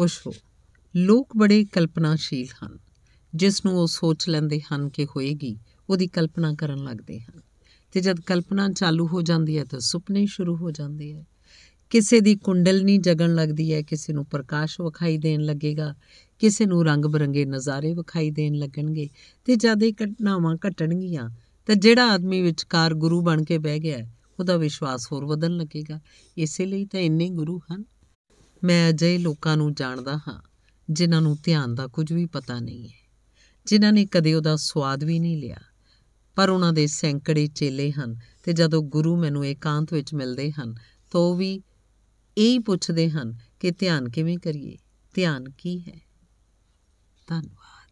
ਖੁਸ਼ ਹੋ ਲੋਕ ਬੜੇ ਕਲਪਨਾਸ਼ੀਲ ਹਨ ਜਿਸ ਨੂੰ ਉਹ ਸੋਚ ਲੈਂਦੇ ਹਨ ਕਿ ਹੋਏਗੀ ਉਹਦੀ ਕਲਪਨਾ ਕਰਨ ਲੱਗਦੇ ਹਨ ਤੇ ਜਦ ਕਲਪਨਾ ਚਾਲੂ ਹੋ ਜਾਂਦੀ ਹੈ ਤਾਂ ਸੁਪਨੇ ਸ਼ੁਰੂ ਹੋ ਜਾਂਦੇ ਹੈ ਕਿਸੇ ਦੀ ਕੁੰਡਲਨੀ ਜਗਣ ਲੱਗਦੀ ਹੈ ਕਿਸੇ ਨੂੰ ਪ੍ਰਕਾਸ਼ ਵਿਖਾਈ ਦੇਣ ਲੱਗੇਗਾ ਕਿਸੇ ਨੂੰ ਰੰਗ ਬਰੰਗੇ ਨਜ਼ਾਰੇ ਵਿਖਾਈ ਦੇਣ ਲੱਗਣਗੇ ਤੇ ਜਦ ਇਹ ਘਟਨਾਵਾਂ ਘਟਣਗੀਆਂ ਤਾਂ ਜਿਹੜਾ ਆਦਮੀ ਵਿਚਕਾਰ ਗੁਰੂ ਬਣ ਕੇ ਬਹਿ ਗਿਆ ਉਹਦਾ ਵਿਸ਼ਵਾਸ ਹੋਰ ਵਧਣ ਲੱਗੇਗਾ ਇਸੇ ਲਈ ਤਾਂ ਇੰਨੇ ਗੁਰੂ ਹਨ ਮੈਂ ਅਜਿਹੇ ਲੋਕਾਂ ਨੂੰ ਜਾਣਦਾ ਹਾਂ ਜਿਨ੍ਹਾਂ ਨੂੰ ਧਿਆਨ ਦਾ ਕੁਝ ਵੀ ਪਤਾ ਨਹੀਂ ਹੈ ਜਿਨ੍ਹਾਂ ਨੇ ਕਦੇ ਉਹਦਾ ਸਵਾਦ ਵੀ ਨਹੀਂ ਲਿਆ ਪਰ ਉਹਨਾਂ ਦੇ ਸੈਂਕੜੇ ਚੇਲੇ ਹਨ ਤੇ ਜਦੋਂ ਗੁਰੂ ਮੈਨੂੰ ਇਕਾਂਤ ਵਿੱਚ ਮਿਲਦੇ ਹਨ ਤਾਂ ਉਹ ਵੀ ਇਹ ਪੁੱਛਦੇ ਹਨ ਕਿ ਧਿਆਨ ਕਿਵੇਂ ਕਰੀਏ ਧਿਆਨ ਕੀ ਹੈ ਧੰਨਵਾਦ